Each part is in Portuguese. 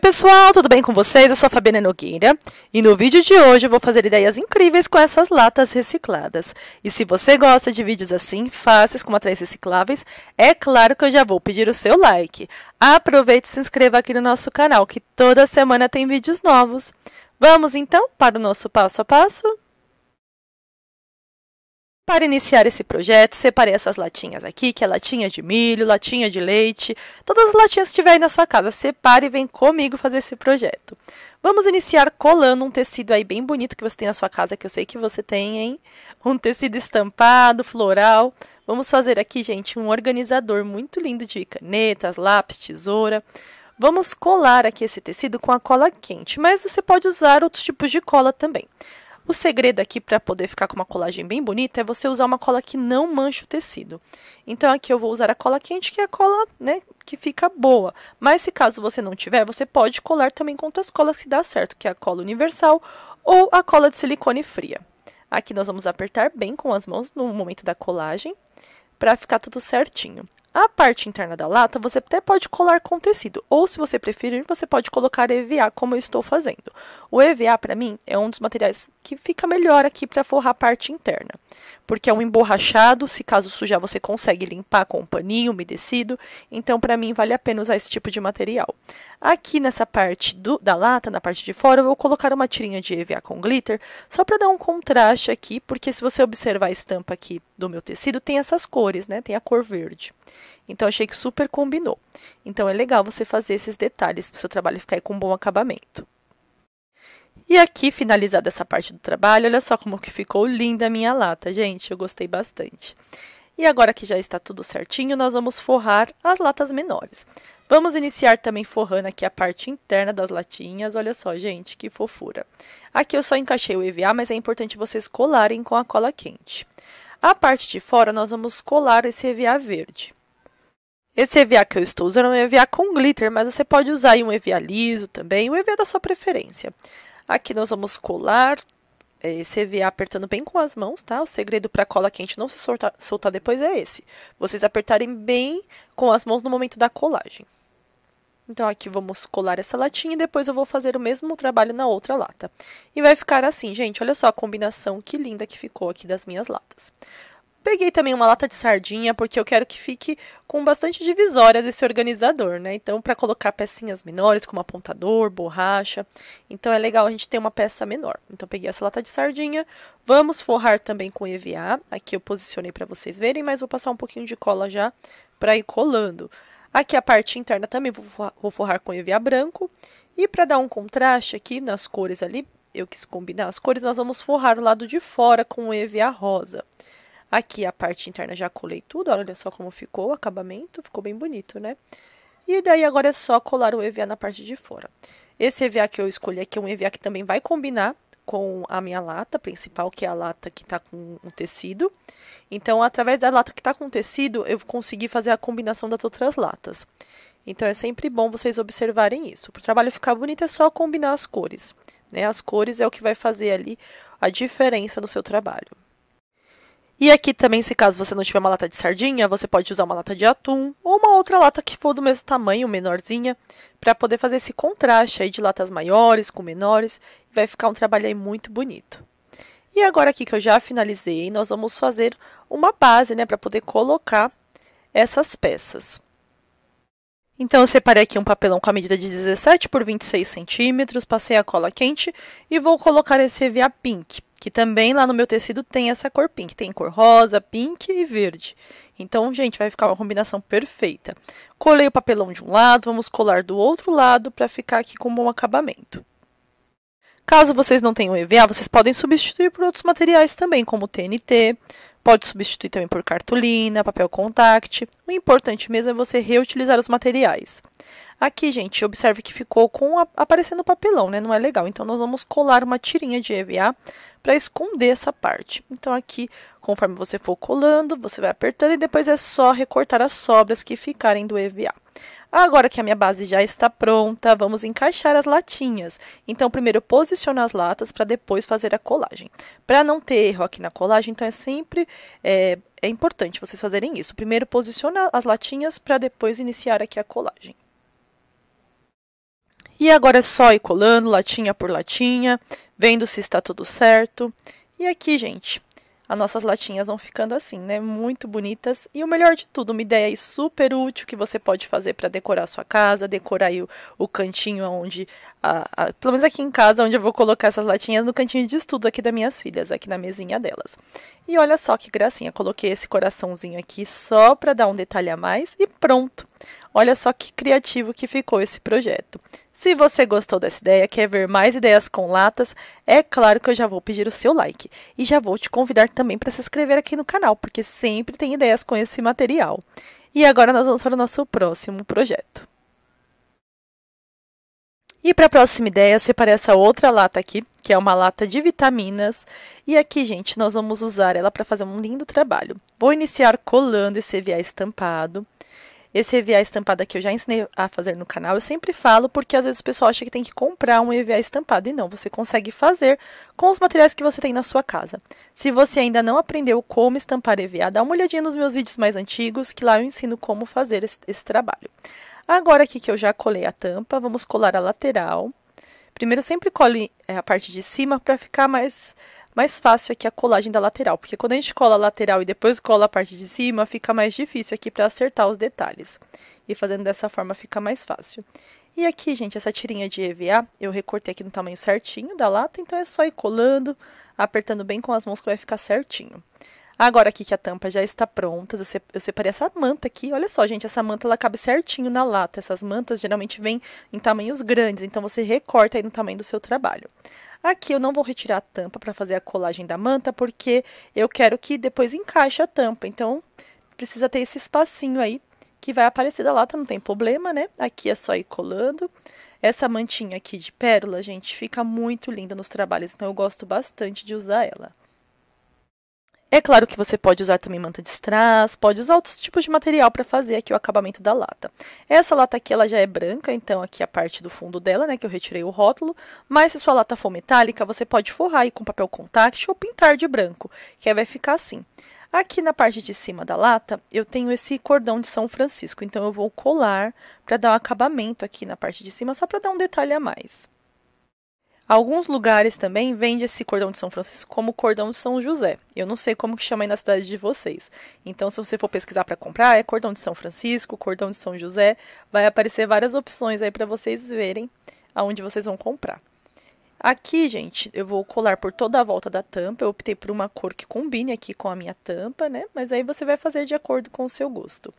pessoal, tudo bem com vocês? Eu sou a Fabiana Nogueira e no vídeo de hoje eu vou fazer ideias incríveis com essas latas recicladas. E se você gosta de vídeos assim, fáceis, com materiais recicláveis, é claro que eu já vou pedir o seu like. Aproveite e se inscreva aqui no nosso canal, que toda semana tem vídeos novos. Vamos então para o nosso passo a passo? Para iniciar esse projeto, separei essas latinhas aqui, que é latinha de milho, latinha de leite, todas as latinhas que tiver aí na sua casa, separe e vem comigo fazer esse projeto. Vamos iniciar colando um tecido aí bem bonito que você tem na sua casa, que eu sei que você tem, hein? Um tecido estampado, floral. Vamos fazer aqui, gente, um organizador muito lindo de canetas, lápis, tesoura. Vamos colar aqui esse tecido com a cola quente, mas você pode usar outros tipos de cola também. O segredo aqui para poder ficar com uma colagem bem bonita é você usar uma cola que não manche o tecido. Então aqui eu vou usar a cola quente, que é a cola, né, que fica boa. Mas se caso você não tiver, você pode colar também com outras colas que dá certo, que é a cola universal ou a cola de silicone fria. Aqui nós vamos apertar bem com as mãos no momento da colagem para ficar tudo certinho. A parte interna da lata você até pode colar com tecido, ou se você preferir, você pode colocar EVA, como eu estou fazendo. O EVA, para mim, é um dos materiais que fica melhor aqui para forrar a parte interna, porque é um emborrachado, se caso sujar você consegue limpar com um paninho umedecido, então para mim vale a pena usar esse tipo de material. Aqui nessa parte do, da lata, na parte de fora, eu vou colocar uma tirinha de EVA com glitter, só para dar um contraste aqui, porque se você observar a estampa aqui do meu tecido tem essas cores, né? Tem a cor verde. Então, achei que super combinou. Então, é legal você fazer esses detalhes para o seu trabalho ficar com um bom acabamento. E aqui, finalizada essa parte do trabalho, olha só como que ficou linda a minha lata, gente. Eu gostei bastante. E agora que já está tudo certinho, nós vamos forrar as latas menores. Vamos iniciar também forrando aqui a parte interna das latinhas. Olha só, gente, que fofura. Aqui eu só encaixei o EVA, mas é importante vocês colarem com a cola quente. A parte de fora, nós vamos colar esse EVA verde. Esse EVA que eu estou usando é um EVA com glitter, mas você pode usar um EVA liso também, o um EVA da sua preferência. Aqui nós vamos colar é, esse EVA apertando bem com as mãos, tá? O segredo para cola quente não se soltar, soltar depois é esse. Vocês apertarem bem com as mãos no momento da colagem. Então, aqui vamos colar essa latinha e depois eu vou fazer o mesmo trabalho na outra lata. E vai ficar assim, gente, olha só a combinação que linda que ficou aqui das minhas latas. Peguei também uma lata de sardinha, porque eu quero que fique com bastante divisória desse organizador, né? Então, para colocar pecinhas menores, como apontador, borracha. Então, é legal a gente ter uma peça menor. Então, peguei essa lata de sardinha. Vamos forrar também com EVA. Aqui eu posicionei para vocês verem, mas vou passar um pouquinho de cola já para ir colando. Aqui a parte interna também vou forrar, com EVA branco. E para dar um contraste aqui nas cores ali, eu quis combinar as cores, nós vamos forrar o lado de fora com EVA rosa. Aqui a parte interna já colei tudo, olha só como ficou o acabamento, ficou bem bonito, né? E daí agora é só colar o EVA na parte de fora. Esse EVA que eu escolhi aqui é um EVA que também vai combinar com a minha lata principal, que é a lata que está com o tecido. Então, através da lata que está com o tecido, eu consegui fazer a combinação das outras latas. Então, é sempre bom vocês observarem isso. Para o trabalho ficar bonito, é só combinar as cores. Né? As cores é o que vai fazer ali a diferença no seu trabalho. E aqui também, se caso você não tiver uma lata de sardinha, você pode usar uma lata de atum ou uma outra lata que for do mesmo tamanho, menorzinha, para poder fazer esse contraste aí de latas maiores com menores. Vai ficar um trabalho aí muito bonito. E agora aqui que eu já finalizei, nós vamos fazer uma base, né, para poder colocar essas peças. Então, eu separei aqui um papelão com a medida de 17 por 26 centímetros, passei a cola quente e vou colocar esse EVA Pink que também lá no meu tecido tem essa cor pink. Tem cor rosa, pink e verde. Então, gente, vai ficar uma combinação perfeita. Colei o papelão de um lado, vamos colar do outro lado para ficar aqui com um bom acabamento. Caso vocês não tenham EVA, vocês podem substituir por outros materiais também, como TNT, Pode substituir também por cartolina, papel contact. O importante mesmo é você reutilizar os materiais. Aqui, gente, observe que ficou com a, aparecendo papelão, né? Não é legal. Então, nós vamos colar uma tirinha de EVA para esconder essa parte. Então, aqui, conforme você for colando, você vai apertando e depois é só recortar as sobras que ficarem do EVA. Agora que a minha base já está pronta, vamos encaixar as latinhas. Então, primeiro posiciono as latas para depois fazer a colagem. Para não ter erro aqui na colagem, então é sempre é, é importante vocês fazerem isso. Primeiro posiciona as latinhas para depois iniciar aqui a colagem. E agora é só ir colando latinha por latinha, vendo se está tudo certo. E aqui, gente, as nossas latinhas vão ficando assim, né? Muito bonitas. E o melhor de tudo, uma ideia super útil que você pode fazer para decorar a sua casa, decorar o, o cantinho onde. A, a, pelo menos aqui em casa, onde eu vou colocar essas latinhas, no cantinho de estudo aqui das minhas filhas, aqui na mesinha delas. E olha só que gracinha, coloquei esse coraçãozinho aqui só para dar um detalhe a mais e pronto. Olha só que criativo que ficou esse projeto. Se você gostou dessa ideia, quer ver mais ideias com latas, é claro que eu já vou pedir o seu like. E já vou te convidar também para se inscrever aqui no canal, porque sempre tem ideias com esse material. E agora nós vamos para o nosso próximo projeto. E para a próxima ideia, separei essa outra lata aqui, que é uma lata de vitaminas. E aqui, gente, nós vamos usar ela para fazer um lindo trabalho. Vou iniciar colando esse EVA estampado. Esse EVA estampado aqui eu já ensinei a fazer no canal. Eu sempre falo porque às vezes o pessoal acha que tem que comprar um EVA estampado. E não, você consegue fazer com os materiais que você tem na sua casa. Se você ainda não aprendeu como estampar EVA, dá uma olhadinha nos meus vídeos mais antigos, que lá eu ensino como fazer esse, esse trabalho. Agora aqui que eu já colei a tampa, vamos colar a lateral. Primeiro sempre cole é, a parte de cima para ficar mais mais fácil aqui é a colagem da lateral, porque quando a gente cola a lateral e depois cola a parte de cima, fica mais difícil aqui para acertar os detalhes. E fazendo dessa forma fica mais fácil. E aqui, gente, essa tirinha de EVA, eu recortei aqui no tamanho certinho da lata, então é só ir colando, apertando bem com as mãos que vai ficar certinho. Agora aqui que a tampa já está pronta, eu separei essa manta aqui. Olha só, gente, essa manta ela cabe certinho na lata. Essas mantas geralmente vêm em tamanhos grandes, então você recorta aí no tamanho do seu trabalho. Aqui eu não vou retirar a tampa para fazer a colagem da manta, porque eu quero que depois encaixe a tampa. Então, precisa ter esse espacinho aí que vai aparecer da lata, não tem problema, né? Aqui é só ir colando. Essa mantinha aqui de pérola, gente, fica muito linda nos trabalhos, então eu gosto bastante de usar ela. É claro que você pode usar também manta de strass, pode usar outros tipos de material para fazer aqui o acabamento da lata. Essa lata aqui ela já é branca, então aqui a parte do fundo dela, né, que eu retirei o rótulo. Mas se sua lata for metálica, você pode forrar aí com papel contact ou pintar de branco, que aí vai ficar assim. Aqui na parte de cima da lata, eu tenho esse cordão de São Francisco, então eu vou colar para dar um acabamento aqui na parte de cima, só para dar um detalhe a mais. Alguns lugares também vende esse cordão de São Francisco como cordão de São José. Eu não sei como que chama aí na cidade de vocês. Então, se você for pesquisar para comprar, é cordão de São Francisco, cordão de São José. Vai aparecer várias opções aí para vocês verem aonde vocês vão comprar. Aqui, gente, eu vou colar por toda a volta da tampa. Eu optei por uma cor que combine aqui com a minha tampa, né? Mas aí você vai fazer de acordo com o seu gosto.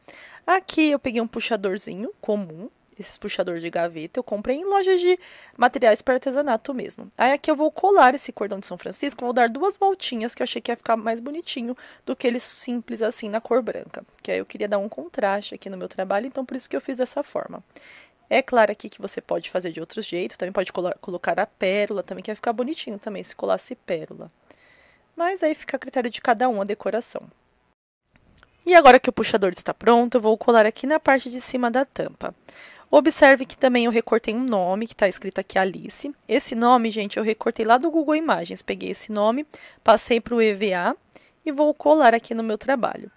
Aqui eu peguei um puxadorzinho comum, esses puxador de gaveta, eu comprei em lojas de materiais para artesanato mesmo. Aí aqui eu vou colar esse cordão de São Francisco, vou dar duas voltinhas, que eu achei que ia ficar mais bonitinho do que ele simples assim na cor branca. Que aí eu queria dar um contraste aqui no meu trabalho, então por isso que eu fiz dessa forma. É claro aqui que você pode fazer de outro jeito, também pode colar, colocar a pérola também, que vai ficar bonitinho também se colasse pérola. Mas aí fica a critério de cada um a decoração. E agora que o puxador está pronto, eu vou colar aqui na parte de cima da tampa. Observe que também eu recortei um nome que está escrito aqui Alice. Esse nome, gente, eu recortei lá do Google Imagens. Peguei esse nome, passei para o EVA e vou colar aqui no meu trabalho.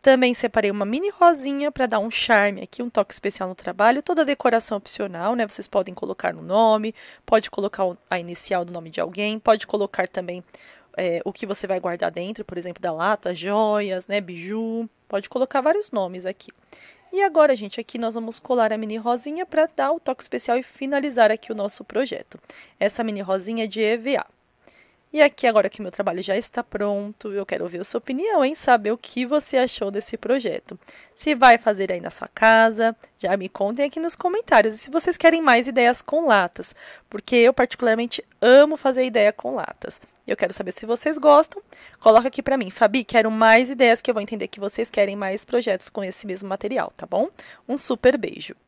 Também separei uma mini rosinha para dar um charme aqui, um toque especial no trabalho. Toda a decoração opcional, né? Vocês podem colocar no nome, pode colocar a inicial do nome de alguém, pode colocar também é, o que você vai guardar dentro, por exemplo, da lata, joias, né, biju. Pode colocar vários nomes aqui. E agora, gente, aqui nós vamos colar a mini rosinha para dar o toque especial e finalizar aqui o nosso projeto. Essa mini rosinha é de EVA. E aqui, agora que meu trabalho já está pronto, eu quero ouvir a sua opinião, hein? Saber o que você achou desse projeto. Se vai fazer aí na sua casa, já me contem aqui nos comentários. E se vocês querem mais ideias com latas, porque eu particularmente amo fazer ideia com latas. Eu quero saber se vocês gostam. Coloca aqui para mim, Fabi, quero mais ideias que eu vou entender que vocês querem mais projetos com esse mesmo material, tá bom? Um super beijo.